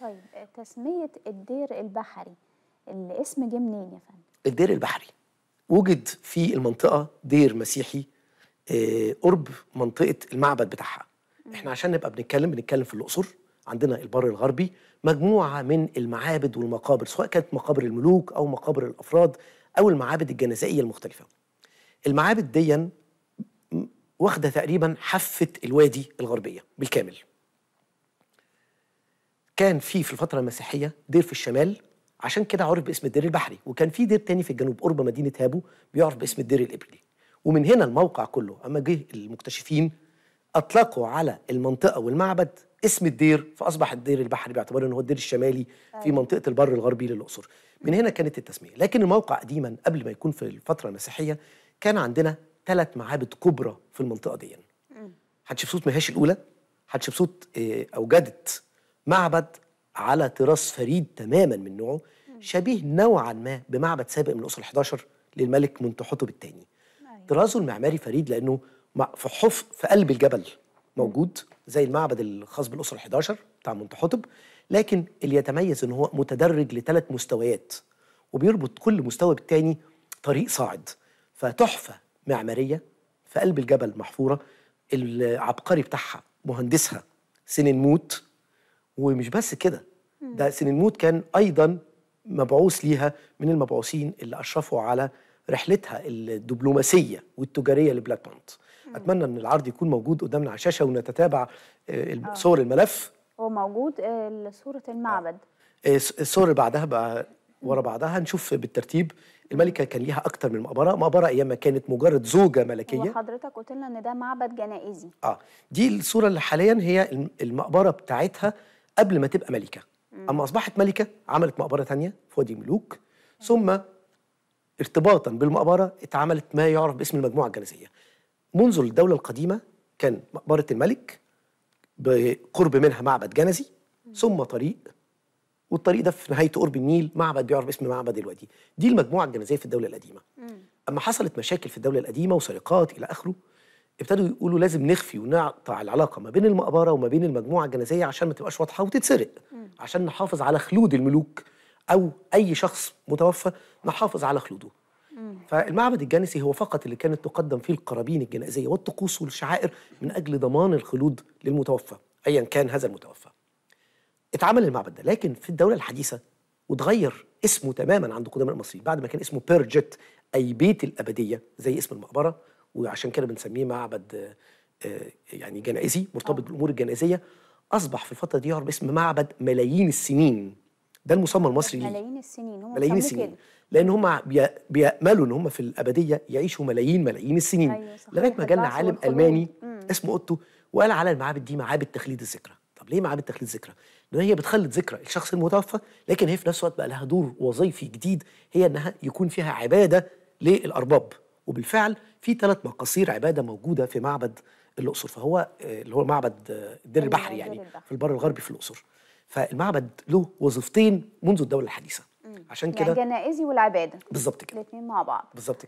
طيب تسمية الدير البحري الاسم جه منين يا فندم؟ الدير البحري وجد في المنطقة دير مسيحي آه، قرب منطقة المعبد بتاعها احنا عشان نبقى بنتكلم بنتكلم في الأقصر عندنا البر الغربي مجموعة من المعابد والمقابر سواء كانت مقابر الملوك أو مقابر الأفراد أو المعابد الجنازائية المختلفة المعابد دي واخدة تقريبا حافة الوادي الغربية بالكامل كان في في الفتره المسيحيه دير في الشمال عشان كده عرف باسم الدير البحري وكان في دير تاني في الجنوب قرب مدينه هابو بيعرف باسم الدير الابلي ومن هنا الموقع كله اما جه المكتشفين اطلقوا على المنطقه والمعبد اسم الدير فاصبح الدير البحري باعتبار ان هو الدير الشمالي في أيوة. منطقه البر الغربي للاقصر من هنا كانت التسميه لكن الموقع قديما قبل ما يكون في الفتره المسيحيه كان عندنا ثلاث معابد كبرى في المنطقه دي حتشبسوت مهاش الاولى حتشبسوت آه، اوجدت معبد على طراز فريد تماما من نوعه شبيه نوعا ما بمعبد سابق من الأسرة 11 للملك منتحتب الثاني أيوة. طرازه المعماري فريد لأنه في حف في قلب الجبل موجود زي المعبد الخاص بالأسرة 11 بتاع منتحتب لكن اللي يتميز ان هو متدرج لثلاث مستويات وبيربط كل مستوى بالتاني طريق صاعد فتحفه معماريه في قلب الجبل محفوره العبقري بتاعها مهندسها سنين موت ومش بس كده ده سن الموت كان ايضا مبعوث ليها من المبعوثين اللي اشرفوا على رحلتها الدبلوماسيه والتجاريه لبلاك بانت اتمنى ان العرض يكون موجود قدامنا على الشاشه ونتتابع آه، آه. صور الملف هو موجود آه، صوره المعبد الصور اللي بعدها بقى ورا بعضها نشوف بالترتيب الملكه كان ليها اكتر من مقبره مقبره ايام ما كانت مجرد زوجه ملكيه وحضرتك قلت لنا ان ده معبد جنائزي اه دي الصوره اللي حاليا هي المقبره بتاعتها قبل ما تبقى ملكه اما اصبحت ملكه عملت مقبره ثانيه في وادي الملوك ثم ارتباطا بالمقبره اتعملت ما يعرف باسم المجموعه الجنسيه منذ الدوله القديمه كان مقبره الملك بقرب منها معبد جنزي ثم طريق والطريق ده في نهاية قرب النيل معبد بيعرف باسم معبد الوادي دي المجموعه الجنازيه في الدوله القديمه اما حصلت مشاكل في الدوله القديمه وسرقات الى اخره ابتدوا يقولوا لازم نخفي ونقطع العلاقه ما بين المقبره وما بين المجموعه الجنازيه عشان ما تبقاش واضحه وتتسرق عشان نحافظ على خلود الملوك او اي شخص متوفى نحافظ على خلوده فالمعبد الجنسي هو فقط اللي كانت تقدم فيه القرابين الجنازيه والطقوس والشعائر من اجل ضمان الخلود للمتوفى ايا كان هذا المتوفى اتعمل المعبد ده لكن في الدوله الحديثه وتغير اسمه تماما عند قدماء المصريين بعد ما كان اسمه بيرجت اي بيت الابديه زي اسم المقبره وعشان كده بنسميه معبد آه، يعني جنائزي مرتبط آه. بالامور الجنائزيه اصبح في الفتره دي يعرف باسم معبد ملايين السنين ده المسمى المصري ليه ملايين السنين هم ملايين السنين كده. لان هم بياملوا ان هم في الابديه يعيشوا ملايين ملايين السنين أيوة لغايه ما جالنا عالم الماني مم. اسمه اوتو وقال على المعابد دي معابد تخليد الذكرى طب ليه معابد تخليد الذكرى لان هي بتخلد ذكرى الشخص المتوفى لكن هي في نفس الوقت بقى لها دور وظيفي جديد هي انها يكون فيها عباده للارباب وبالفعل في ثلاث مقاصير عباده موجوده في معبد الاقصر فهو آه، اللي هو معبد آه، الدير البحري يعني في البر الغربي في الاقصر فالمعبد له وظيفتين منذ الدوله الحديثه عشان يعني كده الجنائزي والعباده بالظبط كده الاثنين مع بعض بالظبط كده